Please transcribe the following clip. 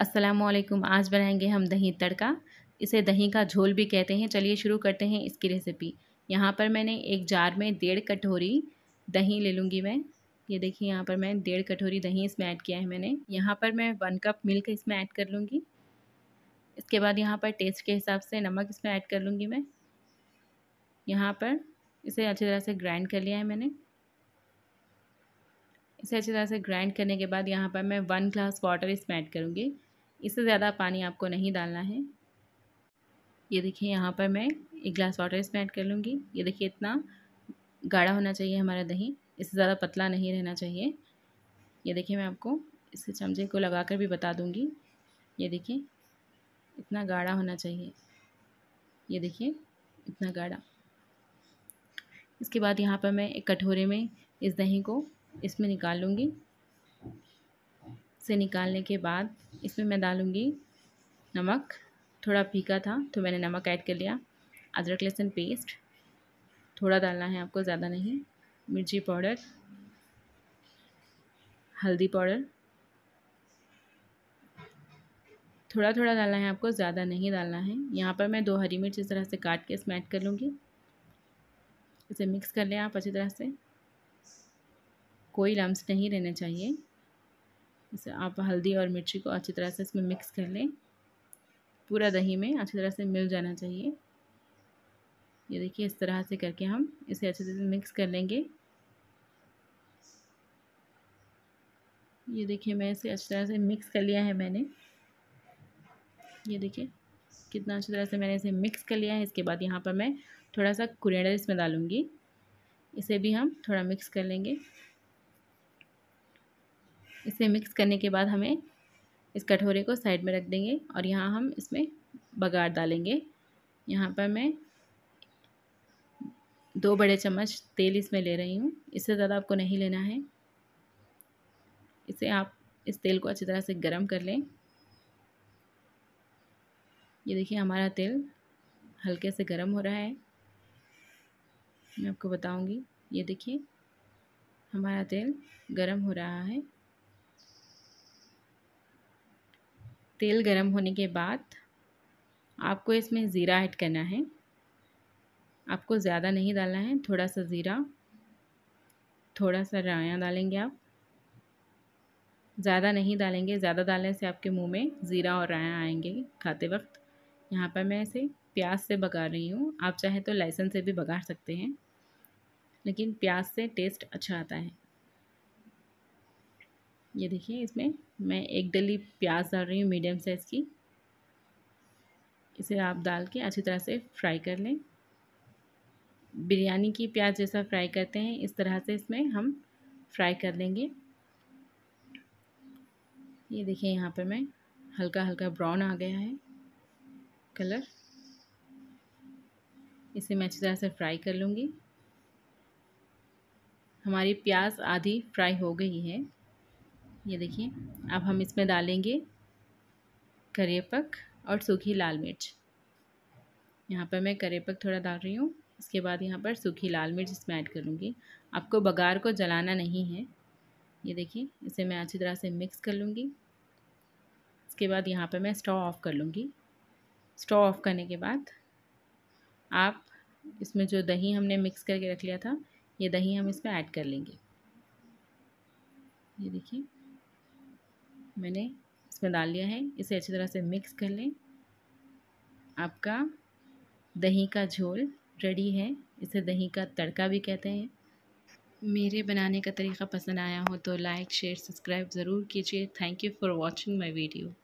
असलकुम आज बनाएंगे हम दही तड़का इसे दही का झोल भी कहते हैं चलिए शुरू करते हैं इसकी रेसिपी यहाँ पर मैंने एक जार में डेढ़ कटोरी दही ले लूँगी मैं ये देखिए यहाँ पर मैं डेढ़ कटोरी दही इसमें ऐड किया है मैंने यहाँ पर मैं वन कप मिल्क इसमें ऐड कर लूँगी इसके बाद यहाँ पर टेस्ट के हिसाब से नमक इसमें ऐड कर लूँगी मैं यहाँ पर इसे अच्छी तरह से ग्राइंड कर लिया है मैंने इसे अच्छी तरह से ग्राइंड करने के बाद यहाँ पर मैं वन ग्लास वाटर इसमें ऐड करूँगी इससे ज़्यादा पानी आपको नहीं डालना है ये देखिए यहाँ पर मैं एक ग्लास वाटर इसमें ऐड कर लूँगी ये देखिए इतना गाढ़ा होना चाहिए हमारा दही इससे ज़्यादा पतला नहीं रहना चाहिए ये देखिए मैं आपको इसके चमचे को लगा कर भी बता दूँगी ये देखिए इतना गाढ़ा होना चाहिए ये देखिए इतना गाढ़ा इसके बाद यहाँ पर मैं एक कटोरे में इस दही को इसमें निकाल लूँगी से निकालने के बाद इसमें मैं डालूँगी नमक थोड़ा फीका था तो मैंने नमक ऐड कर लिया अदरक लहसुन पेस्ट थोड़ा डालना है आपको ज़्यादा नहीं मिर्ची पाउडर हल्दी पाउडर थोड़ा थोड़ा डालना है आपको ज़्यादा नहीं डालना है यहाँ पर मैं दो हरी मिर्च इस तरह से काट के इसमें ऐड कर लूँगी इसे मिक्स कर लें आप अच्छी तरह से कोई लम्स नहीं रहने चाहिए इसे आप हल्दी और मिर्ची को अच्छी तरह से इसमें मिक्स कर लें पूरा दही में अच्छी तरह से मिल जाना चाहिए ये देखिए इस तरह से करके हम इसे अच्छे से मिक्स कर लेंगे ये देखिए मैं इसे अच्छी तरह से मिक्स कर लिया है मैंने ये देखिए कितना अच्छी तरह से मैंने इसे मिक्स कर लिया है इसके बाद यहाँ पर मैं थोड़ा सा कुरेंडर इसमें डालूँगी इसे भी हम थोड़ा मिक्स कर लेंगे इसे मिक्स करने के बाद हमें इस कटोरे को साइड में रख देंगे और यहाँ हम इसमें बघार डालेंगे यहाँ पर मैं दो बड़े चम्मच तेल इसमें ले रही हूँ इससे ज़्यादा आपको नहीं लेना है इसे आप इस तेल को अच्छी तरह से गर्म कर लें ये देखिए हमारा तेल हल्के से गर्म हो रहा है मैं आपको बताऊंगी ये देखिए हमारा तेल गर्म हो रहा है तेल गरम होने के बाद आपको इसमें ज़ीरा ऐड करना है आपको ज़्यादा नहीं डालना है थोड़ा सा ज़ीरा थोड़ा सा राया डालेंगे आप ज़्यादा नहीं डालेंगे ज़्यादा डालने से आपके मुंह में ज़ीरा और राया आएंगे खाते वक्त यहाँ पर मैं इसे प्याज से बगा रही हूँ आप चाहे तो लहसुन से भी बगा सकते हैं लेकिन प्याज से टेस्ट अच्छा आता है ये देखिए इसमें मैं एक डली प्याज डाल रही हूँ मीडियम साइज़ की इसे आप डाल के अच्छी तरह से फ्राई कर लें बिरयानी की प्याज जैसा फ्राई करते हैं इस तरह से इसमें हम फ्राई कर लेंगे ये देखिए यहाँ पर मैं हल्का हल्का ब्राउन आ गया है कलर इसे मैं अच्छी तरह से फ्राई कर लूँगी हमारी प्याज आधी फ्राई हो गई है ये देखिए अब हम इसमें डालेंगे करेपक और सूखी लाल मिर्च यहाँ पर मैं करेपक थोड़ा डाल रही हूँ इसके बाद यहाँ पर सूखी लाल मिर्च इसमें ऐड करूँगी आपको बघार को जलाना नहीं है ये देखिए इसे मैं अच्छी तरह से मिक्स कर लूँगी इसके बाद यहाँ पर मैं स्टोव ऑफ़ कर लूँगी स्टोव ऑफ़ करने के बाद आप इसमें जो दही हमने मिक्स करके रख लिया था ये दही हम इसमें ऐड कर लेंगे ये देखिए मैंने इसमें डाल लिया है इसे अच्छी तरह से मिक्स कर लें आपका दही का झोल रेडी है इसे दही का तड़का भी कहते हैं मेरे बनाने का तरीका पसंद आया हो तो लाइक शेयर सब्सक्राइब ज़रूर कीजिए thank you for watching my video